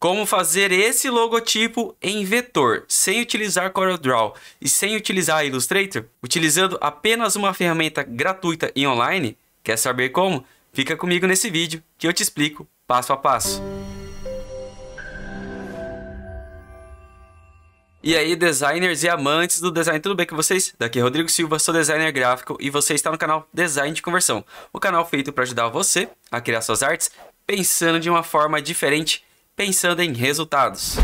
Como fazer esse logotipo em vetor, sem utilizar CorelDRAW e sem utilizar Illustrator? Utilizando apenas uma ferramenta gratuita e online? Quer saber como? Fica comigo nesse vídeo que eu te explico passo a passo. E aí, designers e amantes do design, tudo bem com vocês? Daqui é Rodrigo Silva, sou designer gráfico e você está no canal Design de Conversão, o canal feito para ajudar você a criar suas artes pensando de uma forma diferente pensando em resultados.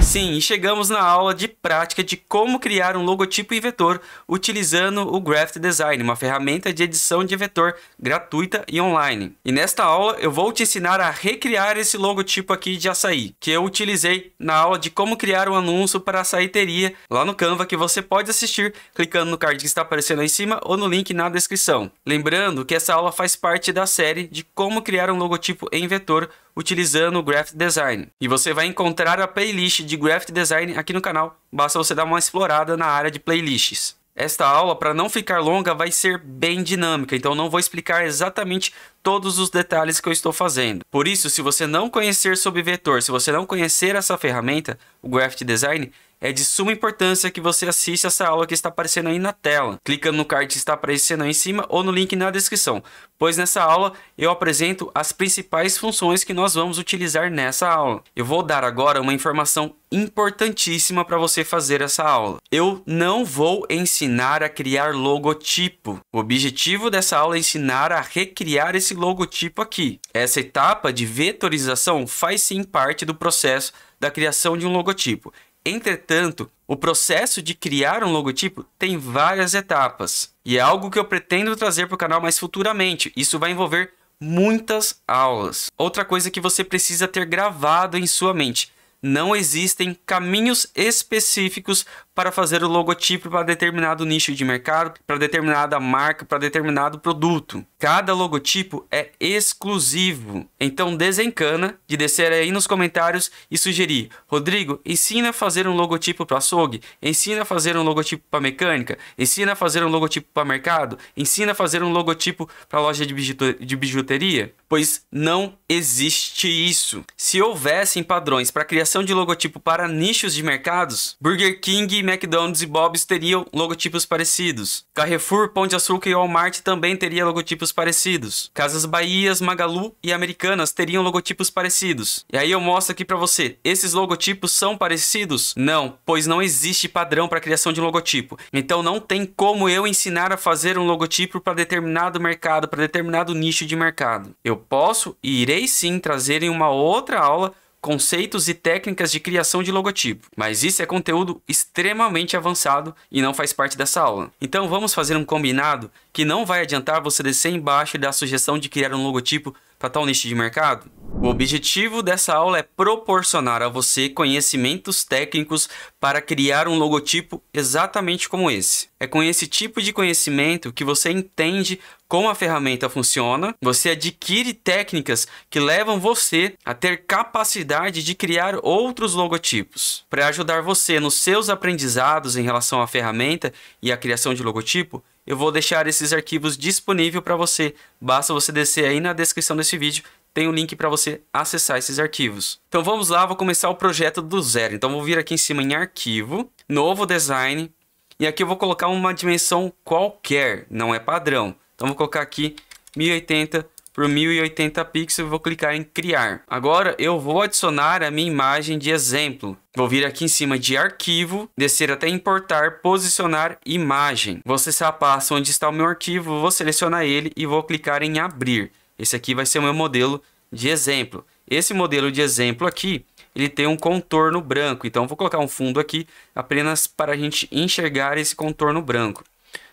Sim, chegamos na aula de prática de como criar um logotipo e vetor utilizando o Graph Design, uma ferramenta de edição de vetor gratuita e online. E nesta aula eu vou te ensinar a recriar esse logotipo aqui de açaí, que eu utilizei na aula de como criar um anúncio para a açaíteria lá no Canva, que você pode assistir clicando no card que está aparecendo aí em cima ou no link na descrição. Lembrando que essa aula faz parte da série de como criar um logotipo em vetor utilizando o Graphic Design. E você vai encontrar a playlist de Graphic Design aqui no canal, basta você dar uma explorada na área de playlists. Esta aula, para não ficar longa, vai ser bem dinâmica, então não vou explicar exatamente todos os detalhes que eu estou fazendo. Por isso, se você não conhecer sobre vetor, se você não conhecer essa ferramenta, o Graphic Design, é de suma importância que você assista essa aula que está aparecendo aí na tela, clicando no card que está aparecendo aí em cima ou no link na descrição, pois nessa aula eu apresento as principais funções que nós vamos utilizar nessa aula. Eu vou dar agora uma informação importantíssima para você fazer essa aula. Eu não vou ensinar a criar logotipo. O objetivo dessa aula é ensinar a recriar esse logotipo aqui. Essa etapa de vetorização faz sim parte do processo da criação de um logotipo. Entretanto, o processo de criar um logotipo tem várias etapas e é algo que eu pretendo trazer para o canal mais futuramente. Isso vai envolver muitas aulas. Outra coisa que você precisa ter gravado em sua mente: não existem caminhos específicos para fazer o logotipo para determinado nicho de mercado, para determinada marca, para determinado produto. Cada logotipo é exclusivo. Então desencana de descer aí nos comentários e sugerir: Rodrigo, ensina a fazer um logotipo para açougue, ensina a fazer um logotipo para mecânica, ensina a fazer um logotipo para mercado, ensina a fazer um logotipo para loja de bijuteria pois não existe isso. Se houvessem padrões para criação de logotipo para nichos de mercados, Burger King, McDonald's e Bob's teriam logotipos parecidos. Carrefour, Pão de Açúcar e Walmart também teriam logotipos parecidos. Casas Bahias, Magalu e Americanas teriam logotipos parecidos. E aí eu mostro aqui para você, esses logotipos são parecidos? Não, pois não existe padrão para criação de logotipo. Então não tem como eu ensinar a fazer um logotipo para determinado mercado, para determinado nicho de mercado. Eu posso e irei sim trazer em uma outra aula conceitos e técnicas de criação de logotipo, mas isso é conteúdo extremamente avançado e não faz parte dessa aula. Então vamos fazer um combinado que não vai adiantar você descer embaixo e dar a sugestão de criar um logotipo para tal nicho de mercado? O objetivo dessa aula é proporcionar a você conhecimentos técnicos para criar um logotipo exatamente como esse. É com esse tipo de conhecimento que você entende como a ferramenta funciona, você adquire técnicas que levam você a ter capacidade de criar outros logotipos. Para ajudar você nos seus aprendizados em relação à ferramenta e à criação de logotipo, eu vou deixar esses arquivos disponíveis para você. Basta você descer aí na descrição desse vídeo tem um link para você acessar esses arquivos. Então vamos lá, vou começar o projeto do zero. Então vou vir aqui em cima em arquivo, novo design, e aqui eu vou colocar uma dimensão qualquer, não é padrão. Então vou colocar aqui 1080 por 1080 pixels, vou clicar em criar. Agora eu vou adicionar a minha imagem de exemplo. Vou vir aqui em cima de arquivo, descer até importar, posicionar imagem. Você se passa onde está o meu arquivo, vou selecionar ele e vou clicar em abrir. Esse aqui vai ser o meu modelo de exemplo. Esse modelo de exemplo aqui, ele tem um contorno branco. Então, vou colocar um fundo aqui apenas para a gente enxergar esse contorno branco.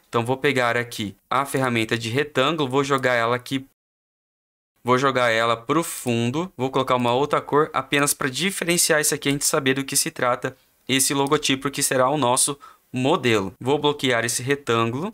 Então, vou pegar aqui a ferramenta de retângulo, vou jogar ela aqui Vou jogar ela para o fundo, vou colocar uma outra cor apenas para diferenciar isso aqui, a gente saber do que se trata esse logotipo que será o nosso modelo. Vou bloquear esse retângulo,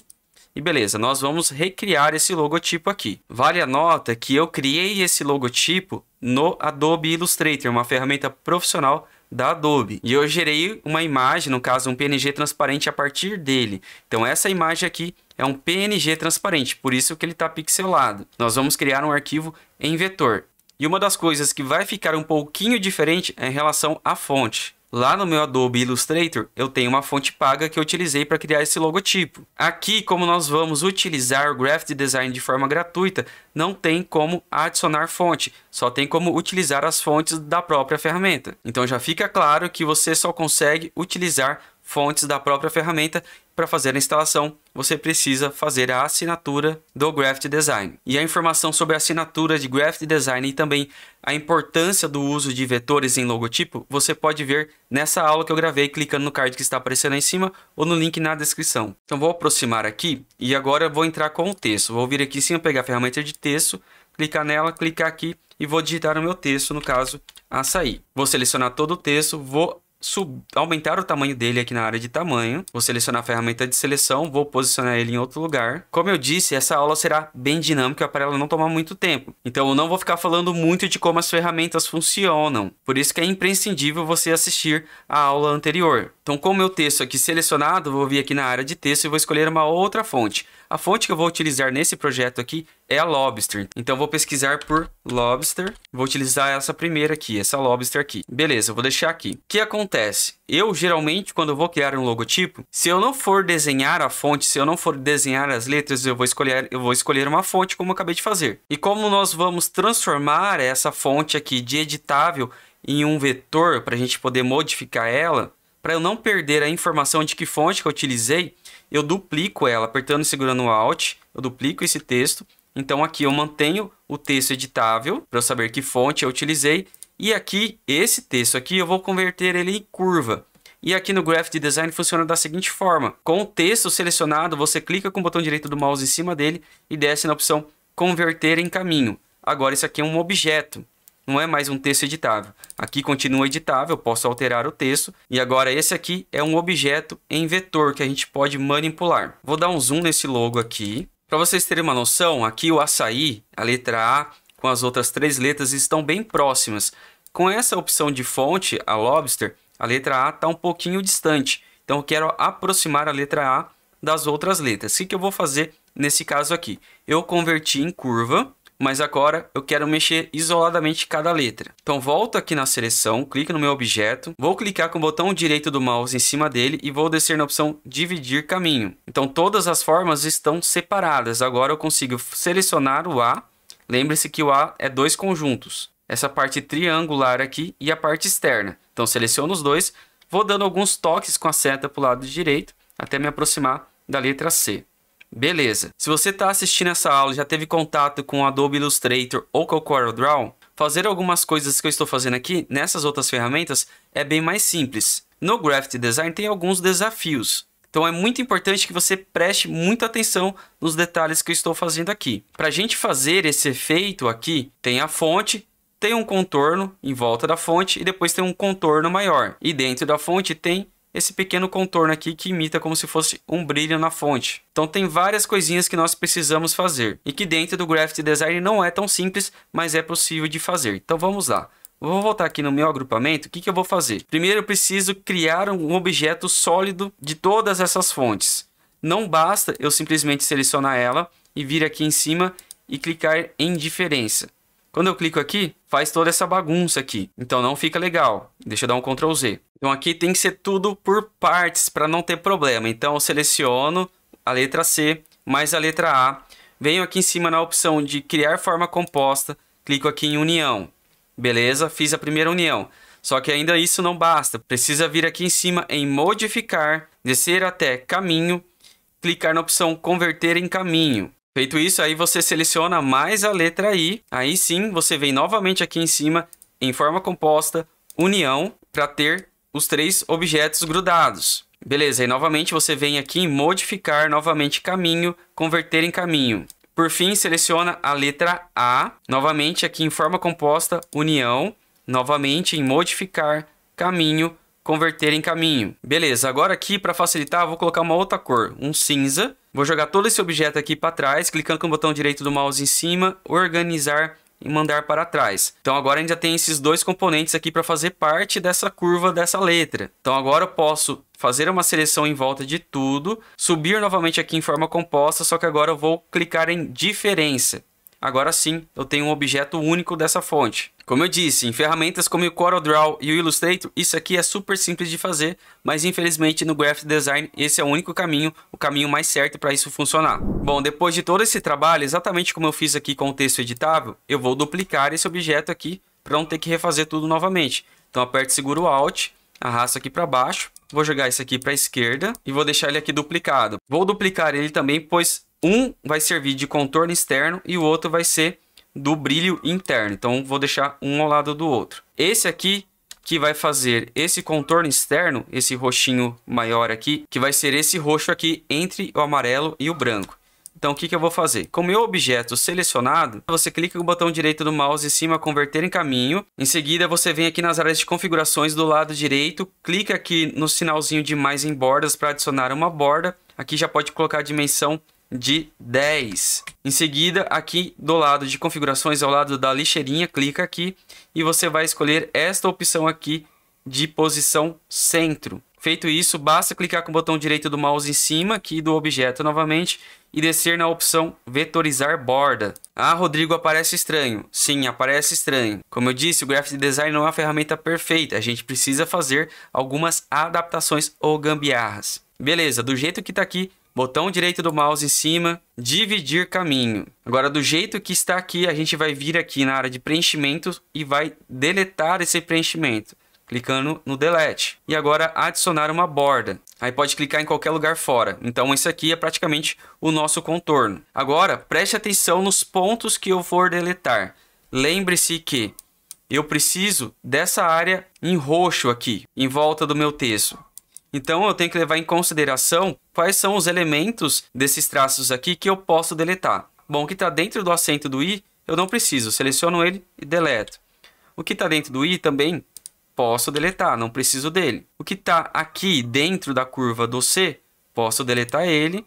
e beleza, nós vamos recriar esse logotipo aqui. Vale a nota que eu criei esse logotipo no Adobe Illustrator, uma ferramenta profissional da Adobe. E eu gerei uma imagem, no caso um PNG transparente a partir dele. Então essa imagem aqui é um PNG transparente, por isso que ele está pixelado. Nós vamos criar um arquivo em vetor. E uma das coisas que vai ficar um pouquinho diferente é em relação à fonte. Lá no meu Adobe Illustrator, eu tenho uma fonte paga que eu utilizei para criar esse logotipo. Aqui, como nós vamos utilizar o Graphic Design de forma gratuita, não tem como adicionar fonte, só tem como utilizar as fontes da própria ferramenta. Então já fica claro que você só consegue utilizar fontes da própria ferramenta. Para fazer a instalação, você precisa fazer a assinatura do Graph Design. E a informação sobre a assinatura de Graph Design e também a importância do uso de vetores em logotipo, você pode ver nessa aula que eu gravei clicando no card que está aparecendo aí em cima ou no link na descrição. Então vou aproximar aqui e agora vou entrar com o texto. Vou vir aqui em cima, pegar a ferramenta de texto, clicar nela, clicar aqui e vou digitar o meu texto, no caso, açaí. Vou selecionar todo o texto, vou sub... aumentar o tamanho dele aqui na área de tamanho. Vou selecionar a ferramenta de seleção, vou posicionar ele em outro lugar. Como eu disse, essa aula será bem dinâmica para ela não tomar muito tempo. Então eu não vou ficar falando muito de como as ferramentas funcionam. Por isso que é imprescindível você assistir a aula anterior. Então, com o meu texto aqui selecionado, vou vir aqui na área de texto e vou escolher uma outra fonte. A fonte que eu vou utilizar nesse projeto aqui é a Lobster. Então, vou pesquisar por Lobster. Vou utilizar essa primeira aqui, essa Lobster aqui. Beleza, eu vou deixar aqui. O que acontece? Eu, geralmente, quando eu vou criar um logotipo, se eu não for desenhar a fonte, se eu não for desenhar as letras, eu vou escolher, eu vou escolher uma fonte, como eu acabei de fazer. E como nós vamos transformar essa fonte aqui de editável em um vetor, para a gente poder modificar ela, para eu não perder a informação de que fonte que eu utilizei, eu duplico ela, apertando e segurando o Alt, eu duplico esse texto. Então aqui eu mantenho o texto editável, para eu saber que fonte eu utilizei. E aqui, esse texto aqui, eu vou converter ele em curva. E aqui no Graph Design funciona da seguinte forma. Com o texto selecionado, você clica com o botão direito do mouse em cima dele e desce na opção Converter em Caminho. Agora, isso aqui é um objeto não é mais um texto editável. Aqui continua editável, posso alterar o texto. E agora esse aqui é um objeto em vetor que a gente pode manipular. Vou dar um zoom nesse logo aqui. Para vocês terem uma noção, aqui o açaí, a letra A, com as outras três letras estão bem próximas. Com essa opção de fonte, a Lobster, a letra A está um pouquinho distante. Então eu quero aproximar a letra A das outras letras. O que, que eu vou fazer nesse caso aqui? Eu converti em curva mas agora eu quero mexer isoladamente cada letra. Então volto aqui na seleção, clico no meu objeto, vou clicar com o botão direito do mouse em cima dele e vou descer na opção dividir caminho. Então todas as formas estão separadas, agora eu consigo selecionar o A, lembre-se que o A é dois conjuntos, essa parte triangular aqui e a parte externa. Então seleciono os dois, vou dando alguns toques com a seta para o lado direito até me aproximar da letra C. Beleza. Se você está assistindo essa aula e já teve contato com Adobe Illustrator ou com o CorelDRAW, fazer algumas coisas que eu estou fazendo aqui nessas outras ferramentas é bem mais simples. No Graphic Design tem alguns desafios. Então é muito importante que você preste muita atenção nos detalhes que eu estou fazendo aqui. Para a gente fazer esse efeito aqui, tem a fonte, tem um contorno em volta da fonte e depois tem um contorno maior. E dentro da fonte tem esse pequeno contorno aqui que imita como se fosse um brilho na fonte. Então tem várias coisinhas que nós precisamos fazer e que dentro do Graphic Design não é tão simples, mas é possível de fazer. Então vamos lá. Vou voltar aqui no meu agrupamento. O que, que eu vou fazer? Primeiro eu preciso criar um objeto sólido de todas essas fontes. Não basta eu simplesmente selecionar ela e vir aqui em cima e clicar em diferença. Quando eu clico aqui, faz toda essa bagunça aqui. Então não fica legal. Deixa eu dar um Ctrl Z. Então aqui tem que ser tudo por partes para não ter problema. Então eu seleciono a letra C mais a letra A. Venho aqui em cima na opção de criar forma composta, clico aqui em união. Beleza? Fiz a primeira união. Só que ainda isso não basta. Precisa vir aqui em cima em modificar, descer até caminho, clicar na opção converter em caminho. Feito isso, aí você seleciona mais a letra I. Aí sim, você vem novamente aqui em cima em forma composta, união, para ter os três objetos grudados. Beleza, e novamente você vem aqui em modificar novamente caminho, converter em caminho. Por fim, seleciona a letra A, novamente aqui em forma composta, união, novamente em modificar caminho, converter em caminho. Beleza, agora aqui para facilitar, vou colocar uma outra cor, um cinza. Vou jogar todo esse objeto aqui para trás, clicando com o botão direito do mouse em cima, organizar e mandar para trás. Então agora ainda tem esses dois componentes aqui para fazer parte dessa curva dessa letra. Então agora eu posso fazer uma seleção em volta de tudo, subir novamente aqui em forma composta, só que agora eu vou clicar em diferença. Agora sim, eu tenho um objeto único dessa fonte. Como eu disse, em ferramentas como o CorelDRAW e o Illustrator, isso aqui é super simples de fazer, mas infelizmente no Graphic Design esse é o único caminho, o caminho mais certo para isso funcionar. Bom, depois de todo esse trabalho, exatamente como eu fiz aqui com o texto editável, eu vou duplicar esse objeto aqui para não ter que refazer tudo novamente. Então aperto e seguro Alt, arrasto aqui para baixo, vou jogar isso aqui para a esquerda e vou deixar ele aqui duplicado. Vou duplicar ele também, pois um vai servir de contorno externo e o outro vai ser do brilho interno. Então vou deixar um ao lado do outro. Esse aqui que vai fazer esse contorno externo, esse roxinho maior aqui, que vai ser esse roxo aqui entre o amarelo e o branco. Então o que, que eu vou fazer? Com o meu objeto selecionado, você clica com o botão direito do mouse em cima, converter em caminho. Em seguida, você vem aqui nas áreas de configurações do lado direito, clica aqui no sinalzinho de mais em bordas para adicionar uma borda. Aqui já pode colocar a dimensão de 10. Em seguida, aqui do lado de configurações, ao lado da lixeirinha, clica aqui e você vai escolher esta opção aqui de posição centro. Feito isso, basta clicar com o botão direito do mouse em cima aqui do objeto novamente e descer na opção vetorizar borda. Ah, Rodrigo, aparece estranho. Sim, aparece estranho. Como eu disse, o Graphic Design não é uma ferramenta perfeita. A gente precisa fazer algumas adaptações ou gambiarras. Beleza, do jeito que está aqui, botão direito do mouse em cima, dividir caminho. Agora, do jeito que está aqui, a gente vai vir aqui na área de preenchimento e vai deletar esse preenchimento, clicando no delete. E agora, adicionar uma borda. Aí pode clicar em qualquer lugar fora. Então, isso aqui é praticamente o nosso contorno. Agora, preste atenção nos pontos que eu for deletar. Lembre-se que eu preciso dessa área em roxo aqui, em volta do meu texto. Então eu tenho que levar em consideração quais são os elementos desses traços aqui que eu posso deletar. Bom, o que está dentro do acento do i, eu não preciso, seleciono ele e deleto. O que está dentro do i também, posso deletar, não preciso dele. O que está aqui dentro da curva do c, posso deletar ele.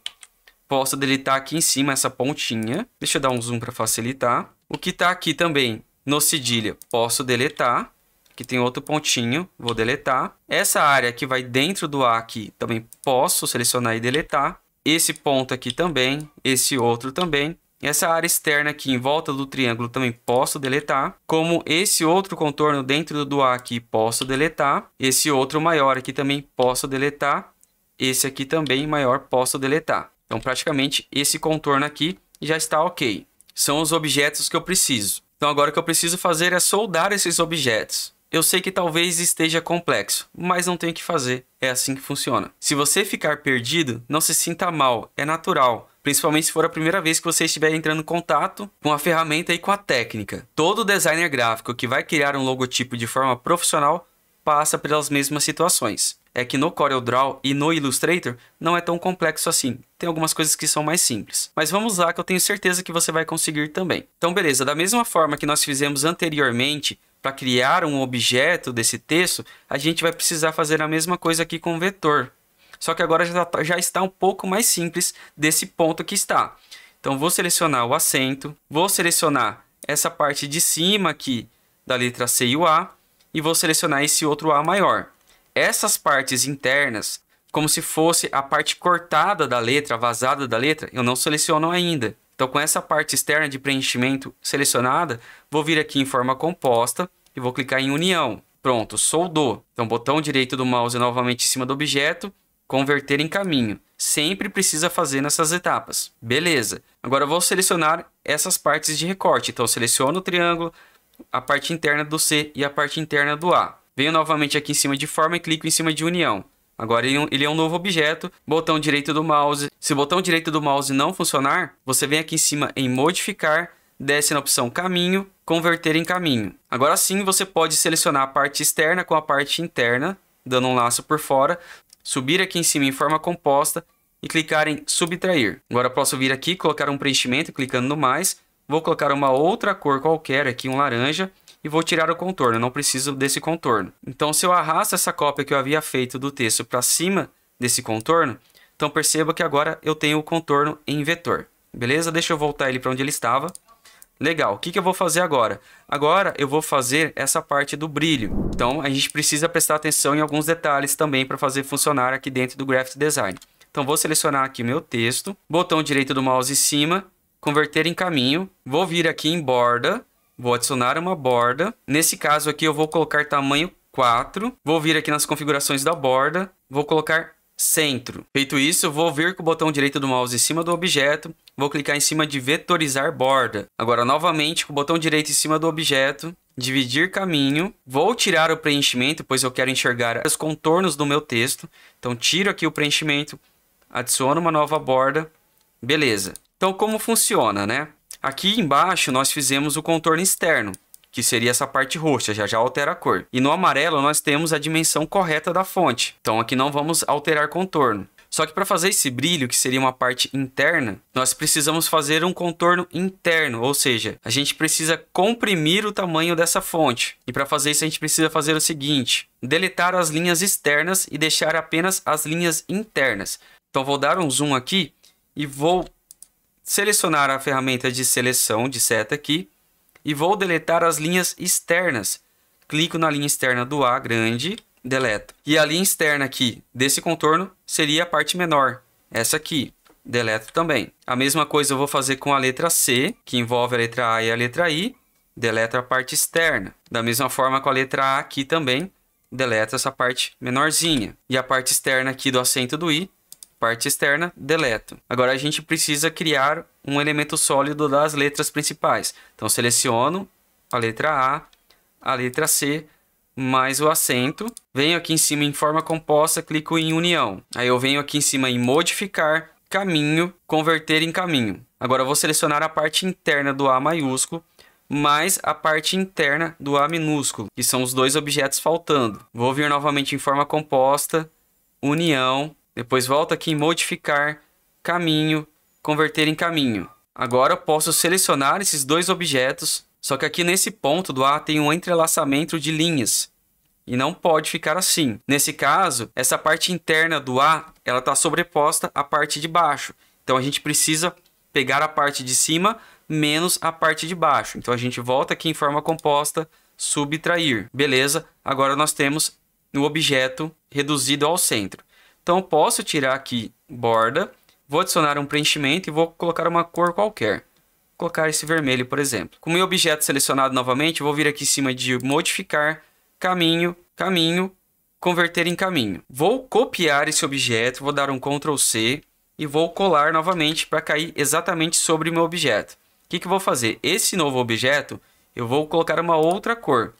Posso deletar aqui em cima essa pontinha. Deixa eu dar um zoom para facilitar. O que está aqui também no cedilha, posso deletar que tem outro pontinho, vou deletar. Essa área que vai dentro do A aqui, também posso selecionar e deletar. Esse ponto aqui também, esse outro também. Essa área externa aqui em volta do triângulo também posso deletar. Como esse outro contorno dentro do A aqui posso deletar. Esse outro maior aqui também posso deletar. Esse aqui também maior posso deletar. Então praticamente esse contorno aqui já está ok. São os objetos que eu preciso. Então agora o que eu preciso fazer é soldar esses objetos. Eu sei que talvez esteja complexo, mas não tem o que fazer, é assim que funciona. Se você ficar perdido, não se sinta mal, é natural principalmente se for a primeira vez que você estiver entrando em contato com a ferramenta e com a técnica. Todo designer gráfico que vai criar um logotipo de forma profissional passa pelas mesmas situações. É que no CorelDRAW e no Illustrator não é tão complexo assim. Tem algumas coisas que são mais simples. Mas vamos lá que eu tenho certeza que você vai conseguir também. Então beleza, da mesma forma que nós fizemos anteriormente, para criar um objeto desse texto, a gente vai precisar fazer a mesma coisa aqui com o vetor. Só que agora já, tá, já está um pouco mais simples desse ponto que está. Então, vou selecionar o acento, vou selecionar essa parte de cima aqui da letra C e o A, e vou selecionar esse outro A maior. Essas partes internas, como se fosse a parte cortada da letra, vazada da letra, eu não seleciono ainda. Então, com essa parte externa de preenchimento selecionada, vou vir aqui em forma composta e vou clicar em união. Pronto, soldou. Então, botão direito do mouse é novamente em cima do objeto, converter em caminho. Sempre precisa fazer nessas etapas. Beleza. Agora, vou selecionar essas partes de recorte. Então, seleciono o triângulo, a parte interna do C e a parte interna do A. Venho novamente aqui em cima de forma e clico em cima de união. Agora é ele é um novo objeto, botão direito do mouse. Se o botão direito do mouse não funcionar, você vem aqui em cima em modificar, desce na opção caminho, converter em caminho. Agora sim você pode selecionar a parte externa com a parte interna, dando um laço por fora, subir aqui em cima em forma composta e clicar em subtrair. Agora posso vir aqui, colocar um preenchimento clicando no mais, vou colocar uma outra cor qualquer aqui, um laranja, e vou tirar o contorno, não preciso desse contorno. Então, se eu arrasto essa cópia que eu havia feito do texto para cima desse contorno, então perceba que agora eu tenho o contorno em vetor. Beleza? Deixa eu voltar ele para onde ele estava. Legal, o que, que eu vou fazer agora? Agora eu vou fazer essa parte do brilho. Então a gente precisa prestar atenção em alguns detalhes também para fazer funcionar aqui dentro do Graphic Design. Então vou selecionar aqui meu texto, botão direito do mouse em cima, converter em caminho, vou vir aqui em borda, Vou adicionar uma borda. Nesse caso aqui eu vou colocar tamanho 4. Vou vir aqui nas configurações da borda. Vou colocar centro. Feito isso, vou vir com o botão direito do mouse em cima do objeto, vou clicar em cima de vetorizar borda. Agora, novamente, com o botão direito em cima do objeto, dividir caminho, vou tirar o preenchimento, pois eu quero enxergar os contornos do meu texto. Então, tiro aqui o preenchimento, adiciono uma nova borda, beleza. Então, como funciona, né? Aqui embaixo nós fizemos o contorno externo, que seria essa parte roxa, já já altera a cor. E no amarelo nós temos a dimensão correta da fonte, então aqui não vamos alterar contorno. Só que para fazer esse brilho, que seria uma parte interna, nós precisamos fazer um contorno interno, ou seja, a gente precisa comprimir o tamanho dessa fonte. E para fazer isso, a gente precisa fazer o seguinte: deletar as linhas externas e deixar apenas as linhas internas. Então vou dar um zoom aqui e vou selecionar a ferramenta de seleção de seta aqui e vou deletar as linhas externas. Clico na linha externa do A grande, deleto. E a linha externa aqui desse contorno seria a parte menor, essa aqui. Deleto também. A mesma coisa eu vou fazer com a letra C, que envolve a letra A e a letra I. Deleto a parte externa. Da mesma forma com a letra A aqui também. Deleto essa parte menorzinha. E a parte externa aqui do acento do I parte externa, deleto. Agora a gente precisa criar um elemento sólido das letras principais. Então seleciono a letra A, a letra C, mais o acento. Venho aqui em cima em forma composta, clico em união. Aí eu venho aqui em cima em modificar, caminho, converter em caminho. Agora eu vou selecionar a parte interna do A maiúsculo mais a parte interna do A minúsculo, que são os dois objetos faltando. Vou vir novamente em forma composta, união, depois volto aqui em modificar, caminho, converter em caminho. Agora eu posso selecionar esses dois objetos, só que aqui nesse ponto do A tem um entrelaçamento de linhas. E não pode ficar assim. Nesse caso, essa parte interna do A ela está sobreposta à parte de baixo. Então a gente precisa pegar a parte de cima menos a parte de baixo. Então a gente volta aqui em forma composta, subtrair. Beleza? Agora nós temos o objeto reduzido ao centro. Então, posso tirar aqui borda, vou adicionar um preenchimento e vou colocar uma cor qualquer. Vou colocar esse vermelho, por exemplo. Com o meu objeto selecionado novamente, vou vir aqui em cima de modificar, caminho, caminho, converter em caminho. Vou copiar esse objeto, vou dar um Ctrl C e vou colar novamente para cair exatamente sobre o meu objeto. O que, que eu vou fazer? Esse novo objeto, eu vou colocar uma outra cor. Vou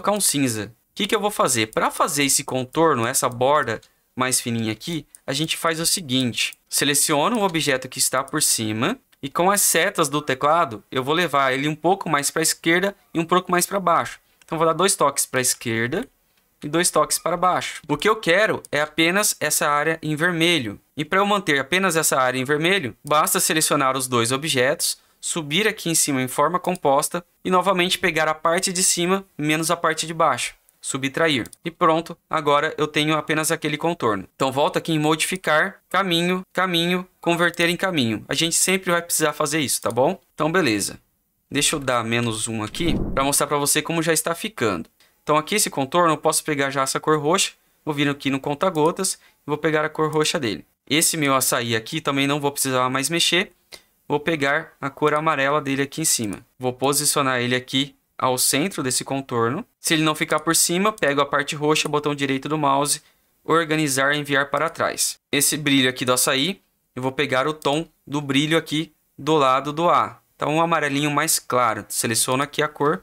colocar um cinza. O que, que eu vou fazer? Para fazer esse contorno, essa borda, mais fininha aqui, a gente faz o seguinte. Seleciono o objeto que está por cima e com as setas do teclado, eu vou levar ele um pouco mais para a esquerda e um pouco mais para baixo. Então, vou dar dois toques para a esquerda e dois toques para baixo. O que eu quero é apenas essa área em vermelho. E para eu manter apenas essa área em vermelho, basta selecionar os dois objetos, subir aqui em cima em forma composta e novamente pegar a parte de cima menos a parte de baixo subtrair. E pronto, agora eu tenho apenas aquele contorno. Então volta aqui em modificar, caminho, caminho, converter em caminho. A gente sempre vai precisar fazer isso, tá bom? Então beleza. Deixa eu dar menos um aqui para mostrar para você como já está ficando. Então aqui esse contorno eu posso pegar já essa cor roxa, vou vir aqui no conta gotas e vou pegar a cor roxa dele. Esse meu açaí aqui também não vou precisar mais mexer. Vou pegar a cor amarela dele aqui em cima. Vou posicionar ele aqui ao centro desse contorno. Se ele não ficar por cima, pego a parte roxa, botão direito do mouse, organizar e enviar para trás. Esse brilho aqui do açaí, eu vou pegar o tom do brilho aqui do lado do A. Então, um amarelinho mais claro. Seleciono aqui a cor,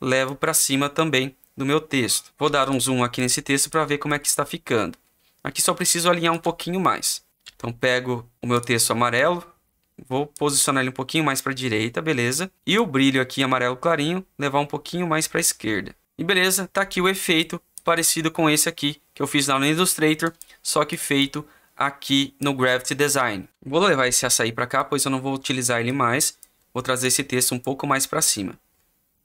levo para cima também do meu texto. Vou dar um zoom aqui nesse texto para ver como é que está ficando. Aqui só preciso alinhar um pouquinho mais. Então, pego o meu texto amarelo, Vou posicionar ele um pouquinho mais para a direita, beleza? E o brilho aqui amarelo clarinho levar um pouquinho mais para a esquerda. E beleza, tá aqui o efeito parecido com esse aqui que eu fiz lá no Illustrator, só que feito aqui no Gravity Design. Vou levar esse açaí para cá, pois eu não vou utilizar ele mais. Vou trazer esse texto um pouco mais para cima.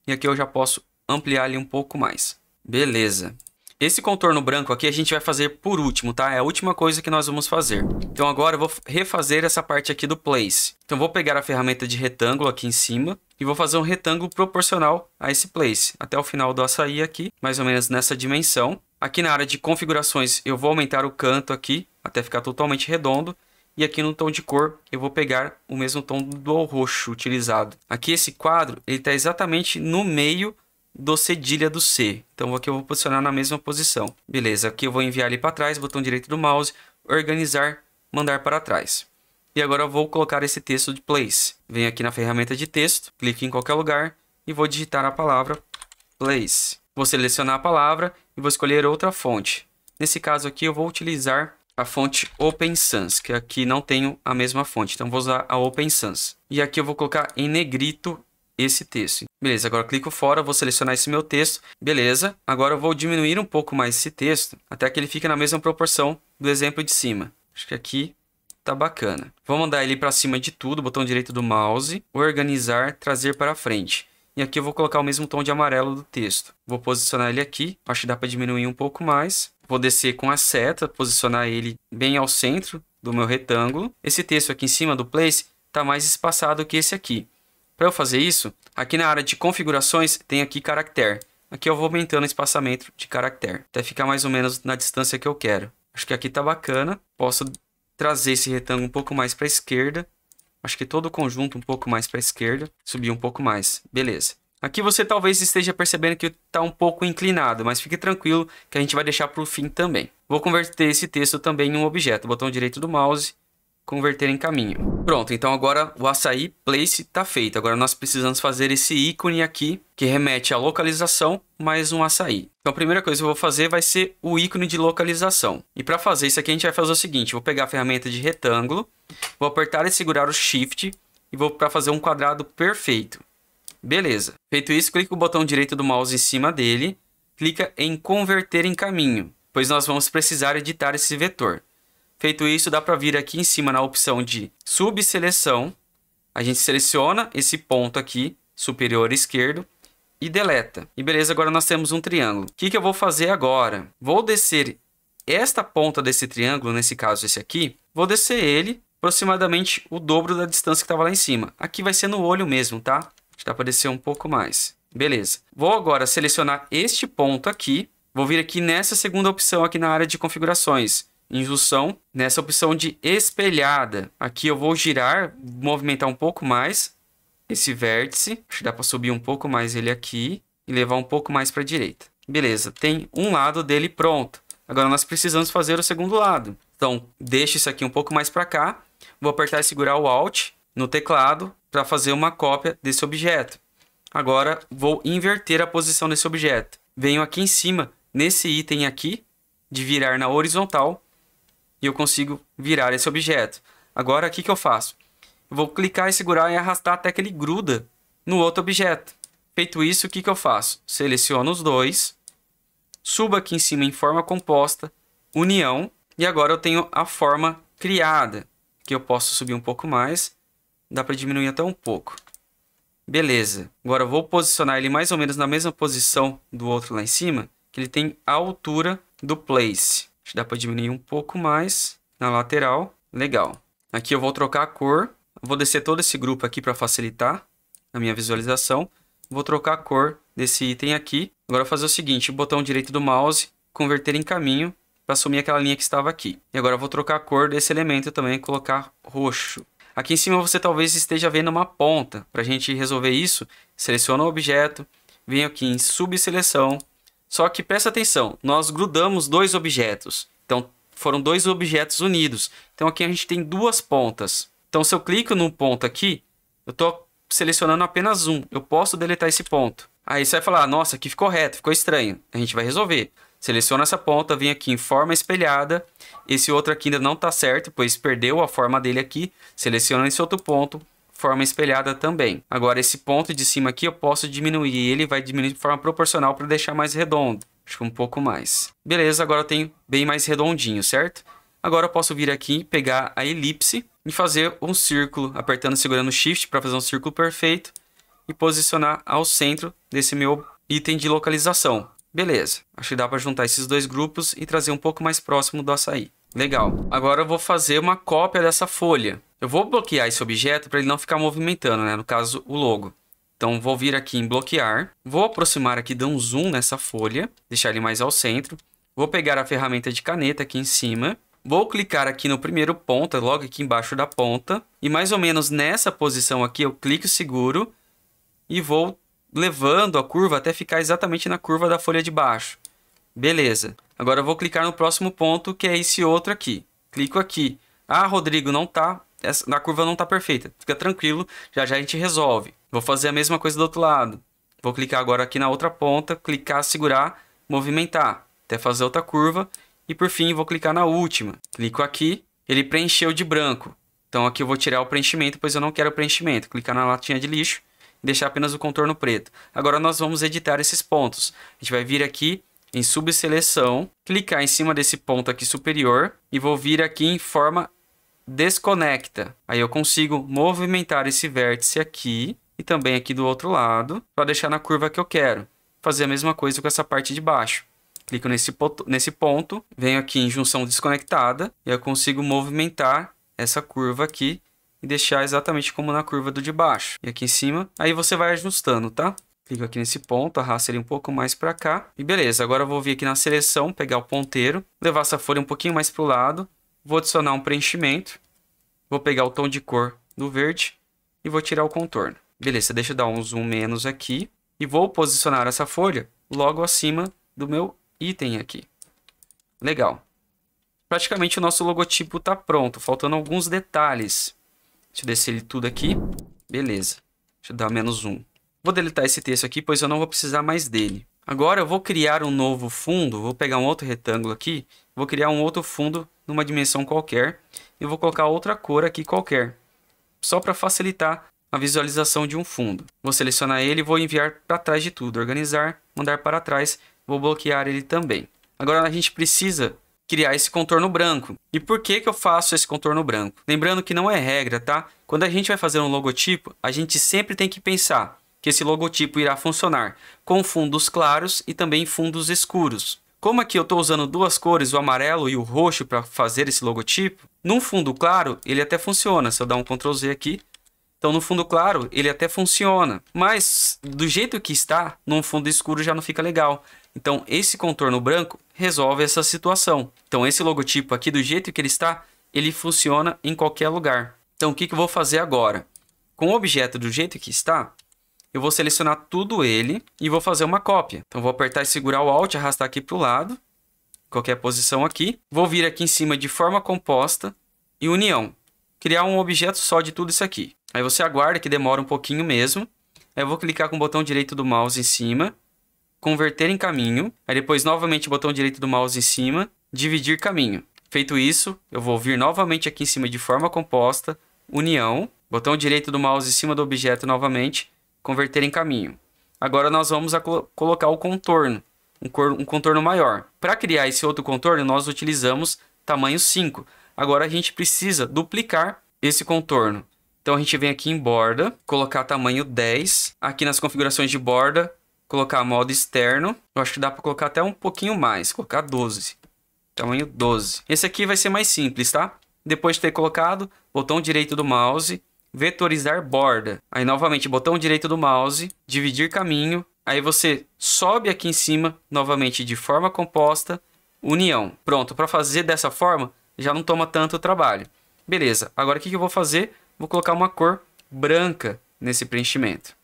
E aqui eu já posso ampliar ele um pouco mais. Beleza. Esse contorno branco aqui a gente vai fazer por último, tá? É a última coisa que nós vamos fazer. Então agora eu vou refazer essa parte aqui do place. Então vou pegar a ferramenta de retângulo aqui em cima e vou fazer um retângulo proporcional a esse place, até o final do açaí aqui, mais ou menos nessa dimensão. Aqui na área de configurações eu vou aumentar o canto aqui até ficar totalmente redondo. E aqui no tom de cor eu vou pegar o mesmo tom do roxo utilizado. Aqui esse quadro ele está exatamente no meio do cedilha do C. Então aqui eu vou posicionar na mesma posição. Beleza, aqui eu vou enviar ele para trás, botão direito do mouse, organizar, mandar para trás. E agora eu vou colocar esse texto de place. Venho aqui na ferramenta de texto, clique em qualquer lugar e vou digitar a palavra place. Vou selecionar a palavra e vou escolher outra fonte. Nesse caso aqui eu vou utilizar a fonte Open Sans, que aqui não tenho a mesma fonte, então vou usar a Open Sans. E aqui eu vou colocar em negrito esse texto. Beleza, agora clico fora, vou selecionar esse meu texto. Beleza, agora eu vou diminuir um pouco mais esse texto, até que ele fique na mesma proporção do exemplo de cima. Acho que aqui tá bacana. Vou mandar ele para cima de tudo, botão direito do mouse, organizar, trazer para frente. E aqui eu vou colocar o mesmo tom de amarelo do texto. Vou posicionar ele aqui, acho que dá para diminuir um pouco mais. Vou descer com a seta, posicionar ele bem ao centro do meu retângulo. Esse texto aqui em cima do place está mais espaçado que esse aqui. Para eu fazer isso, aqui na área de configurações tem aqui caractere. Aqui eu vou aumentando o espaçamento de caractere, até ficar mais ou menos na distância que eu quero. Acho que aqui tá bacana. Posso trazer esse retângulo um pouco mais para a esquerda. Acho que todo o conjunto um pouco mais para a esquerda. Subir um pouco mais. Beleza. Aqui você talvez esteja percebendo que está um pouco inclinado, mas fique tranquilo que a gente vai deixar para o fim também. Vou converter esse texto também em um objeto. Botão direito do mouse, converter em caminho. Pronto, então agora o açaí place está feito. Agora nós precisamos fazer esse ícone aqui que remete à localização mais um açaí. Então a primeira coisa que eu vou fazer vai ser o ícone de localização. E para fazer isso aqui a gente vai fazer o seguinte, vou pegar a ferramenta de retângulo, vou apertar e segurar o shift e vou para fazer um quadrado perfeito. Beleza. Feito isso, clica o botão direito do mouse em cima dele, clica em converter em caminho, pois nós vamos precisar editar esse vetor. Feito isso, dá para vir aqui em cima na opção de subseleção. A gente seleciona esse ponto aqui, superior esquerdo, e deleta. E beleza, agora nós temos um triângulo. O que, que eu vou fazer agora? Vou descer esta ponta desse triângulo, nesse caso esse aqui, vou descer ele aproximadamente o dobro da distância que estava lá em cima. Aqui vai ser no olho mesmo, tá? Dá para descer um pouco mais. Beleza. Vou agora selecionar este ponto aqui. Vou vir aqui nessa segunda opção aqui na área de configurações injunção, nessa opção de espelhada. Aqui eu vou girar, movimentar um pouco mais esse vértice. Acho que dá para subir um pouco mais ele aqui e levar um pouco mais para a direita. Beleza, tem um lado dele pronto. Agora nós precisamos fazer o segundo lado. Então, deixo isso aqui um pouco mais para cá. Vou apertar e segurar o Alt no teclado para fazer uma cópia desse objeto. Agora, vou inverter a posição desse objeto. Venho aqui em cima, nesse item aqui, de virar na horizontal, e eu consigo virar esse objeto. Agora, o que, que eu faço? Eu vou clicar e segurar e arrastar até que ele gruda no outro objeto. Feito isso, o que, que eu faço? Seleciono os dois, subo aqui em cima em forma composta, união, e agora eu tenho a forma criada, que eu posso subir um pouco mais, dá para diminuir até um pouco. Beleza, agora eu vou posicionar ele mais ou menos na mesma posição do outro lá em cima, que ele tem a altura do place. Acho que dá para diminuir um pouco mais na lateral. Legal. Aqui eu vou trocar a cor. Vou descer todo esse grupo aqui para facilitar a minha visualização. Vou trocar a cor desse item aqui. Agora fazer o seguinte, o botão direito do mouse, converter em caminho para assumir aquela linha que estava aqui. E agora vou trocar a cor desse elemento também, colocar roxo. Aqui em cima você talvez esteja vendo uma ponta. Para a gente resolver isso, seleciona o objeto, venho aqui em subseleção, só que presta atenção, nós grudamos dois objetos. Então, foram dois objetos unidos. Então, aqui a gente tem duas pontas. Então, se eu clico num ponto aqui, eu estou selecionando apenas um. Eu posso deletar esse ponto. Aí você vai falar, ah, nossa, aqui ficou reto, ficou estranho. A gente vai resolver. Seleciona essa ponta, vem aqui em forma espelhada. Esse outro aqui ainda não está certo, pois perdeu a forma dele aqui. Seleciona esse outro ponto, forma espelhada também. Agora, esse ponto de cima aqui eu posso diminuir ele, vai diminuir de forma proporcional para deixar mais redondo. Acho que um pouco mais. Beleza, agora eu tenho bem mais redondinho, certo? Agora eu posso vir aqui, pegar a elipse e fazer um círculo, apertando e segurando Shift para fazer um círculo perfeito e posicionar ao centro desse meu item de localização. Beleza, acho que dá para juntar esses dois grupos e trazer um pouco mais próximo do açaí. Legal, agora eu vou fazer uma cópia dessa folha. Eu vou bloquear esse objeto para ele não ficar movimentando, né? no caso o logo. Então vou vir aqui em bloquear, vou aproximar aqui, dar um zoom nessa folha, deixar ele mais ao centro. Vou pegar a ferramenta de caneta aqui em cima, vou clicar aqui no primeiro ponta, logo aqui embaixo da ponta, e mais ou menos nessa posição aqui eu clico seguro e vou levando a curva até ficar exatamente na curva da folha de baixo. Beleza. Agora eu vou clicar no próximo ponto, que é esse outro aqui. Clico aqui. Ah, Rodrigo, não está essa, a curva não tá perfeita. Fica tranquilo, já já a gente resolve. Vou fazer a mesma coisa do outro lado. Vou clicar agora aqui na outra ponta, clicar, segurar, movimentar, até fazer outra curva. E por fim, vou clicar na última. Clico aqui, ele preencheu de branco. Então aqui eu vou tirar o preenchimento, pois eu não quero o preenchimento. Clicar na latinha de lixo e deixar apenas o contorno preto. Agora nós vamos editar esses pontos. A gente vai vir aqui em subseleção, clicar em cima desse ponto aqui superior e vou vir aqui em forma desconecta. Aí eu consigo movimentar esse vértice aqui e também aqui do outro lado para deixar na curva que eu quero. Fazer a mesma coisa com essa parte de baixo. Clico nesse, nesse ponto, venho aqui em junção desconectada e eu consigo movimentar essa curva aqui e deixar exatamente como na curva do de baixo. E aqui em cima, aí você vai ajustando, tá? Clico aqui nesse ponto, arrasto ele um pouco mais para cá. E beleza, agora eu vou vir aqui na seleção, pegar o ponteiro, levar essa folha um pouquinho mais para o lado Vou adicionar um preenchimento. Vou pegar o tom de cor do verde e vou tirar o contorno. Beleza, deixa eu dar um zoom menos aqui. E vou posicionar essa folha logo acima do meu item aqui. Legal. Praticamente o nosso logotipo está pronto, faltando alguns detalhes. Deixa eu descer ele tudo aqui. Beleza. Deixa eu dar menos um. Vou deletar esse texto aqui, pois eu não vou precisar mais dele. Agora eu vou criar um novo fundo, vou pegar um outro retângulo aqui, vou criar um outro fundo numa dimensão qualquer e vou colocar outra cor aqui qualquer, só para facilitar a visualização de um fundo. Vou selecionar ele e vou enviar para trás de tudo, organizar, mandar para trás, vou bloquear ele também. Agora a gente precisa criar esse contorno branco. E por que, que eu faço esse contorno branco? Lembrando que não é regra, tá? Quando a gente vai fazer um logotipo, a gente sempre tem que pensar que esse logotipo irá funcionar, com fundos claros e também fundos escuros. Como aqui eu estou usando duas cores, o amarelo e o roxo, para fazer esse logotipo, num fundo claro ele até funciona. Se eu dar um Ctrl Z aqui, então, no fundo claro, ele até funciona, mas do jeito que está, num fundo escuro já não fica legal. Então, esse contorno branco resolve essa situação. Então, esse logotipo aqui, do jeito que ele está, ele funciona em qualquer lugar. Então, o que, que eu vou fazer agora? Com o objeto do jeito que está, eu vou selecionar tudo ele e vou fazer uma cópia. Então, vou apertar e segurar o Alt, arrastar aqui para o lado, qualquer posição aqui. Vou vir aqui em cima de forma composta e união. Criar um objeto só de tudo isso aqui. Aí você aguarda que demora um pouquinho mesmo. Aí eu vou clicar com o botão direito do mouse em cima, converter em caminho. Aí depois, novamente, botão direito do mouse em cima, dividir caminho. Feito isso, eu vou vir novamente aqui em cima de forma composta, união, botão direito do mouse em cima do objeto novamente, converter em caminho. Agora nós vamos col colocar o contorno, um, um contorno maior. Para criar esse outro contorno, nós utilizamos tamanho 5. Agora a gente precisa duplicar esse contorno. Então a gente vem aqui em borda, colocar tamanho 10. Aqui nas configurações de borda, colocar modo externo. Eu acho que dá para colocar até um pouquinho mais, colocar 12. Tamanho 12. Esse aqui vai ser mais simples, tá? Depois de ter colocado, botão direito do mouse, vetorizar borda. Aí novamente, botão direito do mouse, dividir caminho. Aí você sobe aqui em cima, novamente de forma composta, união. Pronto, para fazer dessa forma, já não toma tanto trabalho. Beleza, agora o que, eu vou fazer? Vou colocar uma cor branca nesse preenchimento.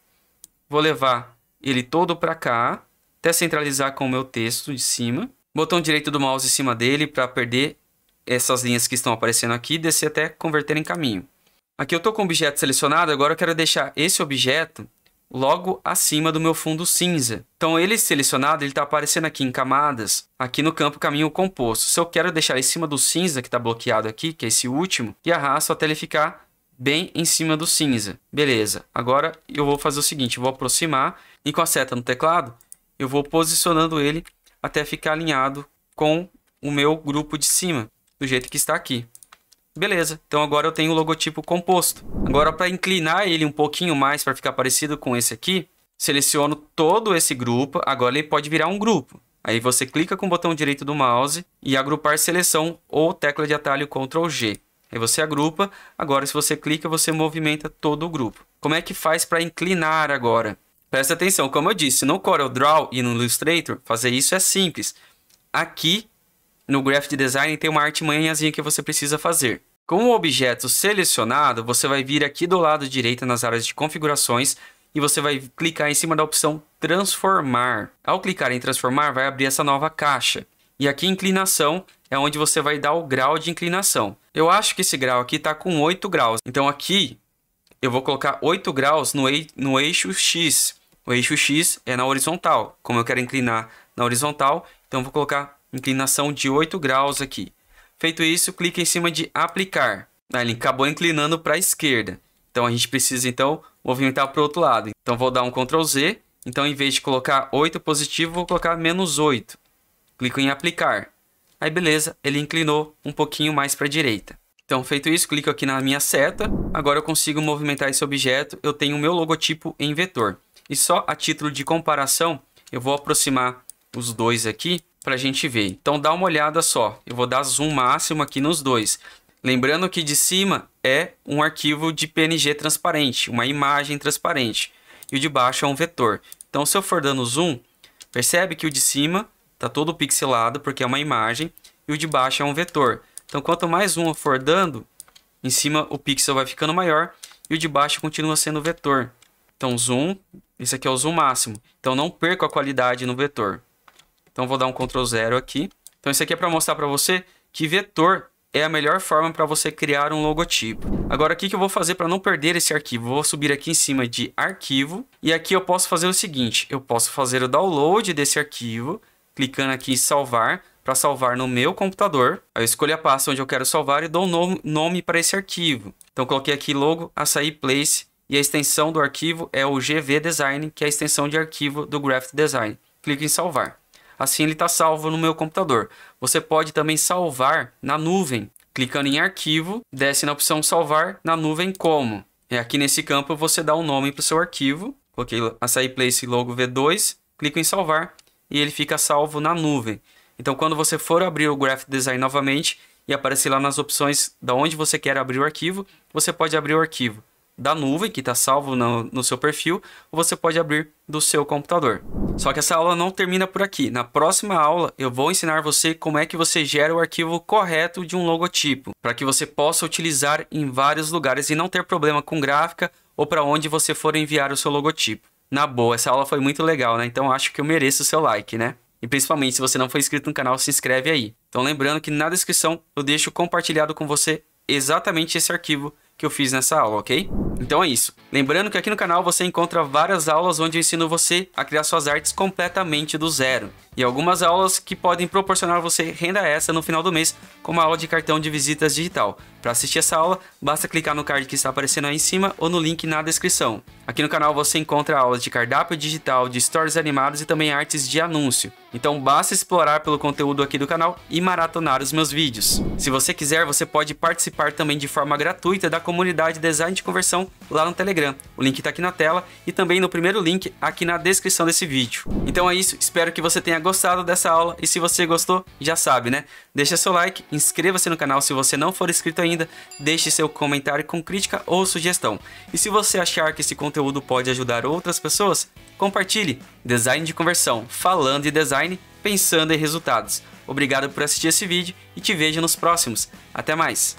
Vou levar ele todo para cá, até centralizar com o meu texto de cima. Botão direito do mouse em cima dele para perder essas linhas que estão aparecendo aqui, descer até converter em caminho. Aqui eu estou com o objeto selecionado, agora eu quero deixar esse objeto logo acima do meu fundo cinza. Então ele selecionado, ele está aparecendo aqui em camadas, aqui no campo caminho composto. Se eu quero deixar em cima do cinza que está bloqueado aqui, que é esse último, e arrasto até ele ficar bem em cima do cinza. Beleza, agora eu vou fazer o seguinte, vou aproximar e com a seta no teclado, eu vou posicionando ele até ficar alinhado com o meu grupo de cima, do jeito que está aqui. Beleza, então agora eu tenho o logotipo composto. Agora para inclinar ele um pouquinho mais para ficar parecido com esse aqui, seleciono todo esse grupo, agora ele pode virar um grupo. Aí você clica com o botão direito do mouse e agrupar seleção ou tecla de atalho Ctrl G. Aí você agrupa, agora se você clica você movimenta todo o grupo. Como é que faz para inclinar agora? Presta atenção, como eu disse, no CorelDRAW e no Illustrator, fazer isso é simples. Aqui, no Graphic Design, tem uma arte manhãzinha que você precisa fazer. Com o objeto selecionado, você vai vir aqui do lado direito nas áreas de configurações e você vai clicar em cima da opção transformar. Ao clicar em transformar, vai abrir essa nova caixa. E aqui inclinação é onde você vai dar o grau de inclinação. Eu acho que esse grau aqui está com 8 graus. Então aqui eu vou colocar 8 graus no, no eixo X. O eixo X é na horizontal. Como eu quero inclinar na horizontal, então vou colocar inclinação de 8 graus aqui. Feito isso, clica em cima de aplicar. Ah, ele acabou inclinando para a esquerda. Então a gente precisa então movimentar para o outro lado. Então vou dar um Ctrl Z. Então em vez de colocar 8 positivo, vou colocar menos 8. Clico em aplicar. Aí beleza, ele inclinou um pouquinho mais para a direita. Então feito isso, clico aqui na minha seta. Agora eu consigo movimentar esse objeto. Eu tenho o meu logotipo em vetor. E só a título de comparação, eu vou aproximar os dois aqui para a gente ver. Então dá uma olhada só. Eu vou dar zoom máximo aqui nos dois. Lembrando que de cima é um arquivo de PNG transparente, uma imagem transparente. E o de baixo é um vetor. Então se eu for dando zoom, percebe que o de cima está todo pixelado porque é uma imagem e o de baixo é um vetor. Então quanto mais zoom eu for dando, em cima o pixel vai ficando maior e o de baixo continua sendo vetor. Então zoom, esse aqui é o zoom máximo. Então não perco a qualidade no vetor. Então vou dar um Ctrl zero aqui. Então isso aqui é para mostrar para você que vetor é a melhor forma para você criar um logotipo. Agora, o que, que eu vou fazer para não perder esse arquivo? Vou subir aqui em cima de arquivo e aqui eu posso fazer o seguinte, eu posso fazer o download desse arquivo, clicando aqui em salvar, para salvar no meu computador. Aí eu escolho a pasta onde eu quero salvar e dou um nome para esse arquivo. Então, coloquei aqui logo açaí place e a extensão do arquivo é o GV Design, que é a extensão de arquivo do Graph Design. Clico em salvar. Assim ele está salvo no meu computador. Você pode também salvar na nuvem. Clicando em arquivo, desce na opção salvar na nuvem como. É aqui nesse campo você dá um nome para o seu arquivo. Coloquei açaí place logo V2, clico em salvar e ele fica salvo na nuvem. Então quando você for abrir o Graph Design novamente e aparecer lá nas opções da onde você quer abrir o arquivo, você pode abrir o arquivo da nuvem, que está salvo no, no seu perfil, ou você pode abrir do seu computador. Só que essa aula não termina por aqui. Na próxima aula, eu vou ensinar você como é que você gera o arquivo correto de um logotipo, para que você possa utilizar em vários lugares e não ter problema com gráfica ou para onde você for enviar o seu logotipo. Na boa, essa aula foi muito legal, né? Então acho que eu mereço o seu like, né? E principalmente, se você não for inscrito no canal, se inscreve aí. Então lembrando que na descrição eu deixo compartilhado com você exatamente esse arquivo que eu fiz nessa aula, ok? Então é isso. Lembrando que aqui no canal você encontra várias aulas onde eu ensino você a criar suas artes completamente do zero e algumas aulas que podem proporcionar você renda extra no final do mês, como a aula de cartão de visitas digital. Para assistir essa aula, basta clicar no card que está aparecendo aí em cima ou no link na descrição. Aqui no canal você encontra aulas de cardápio digital, de stories animados e também artes de anúncio. Então basta explorar pelo conteúdo aqui do canal e maratonar os meus vídeos. Se você quiser, você pode participar também de forma gratuita da comunidade Design de Conversão lá no Telegram. O link está aqui na tela e também no primeiro link aqui na descrição desse vídeo. Então é isso, espero que você tenha gostado gostado dessa aula e se você gostou, já sabe, né? Deixa seu like, inscreva-se no canal se você não for inscrito ainda, deixe seu comentário com crítica ou sugestão. E se você achar que esse conteúdo pode ajudar outras pessoas, compartilhe. Design de conversão, falando de design, pensando em resultados. Obrigado por assistir esse vídeo e te vejo nos próximos. Até mais!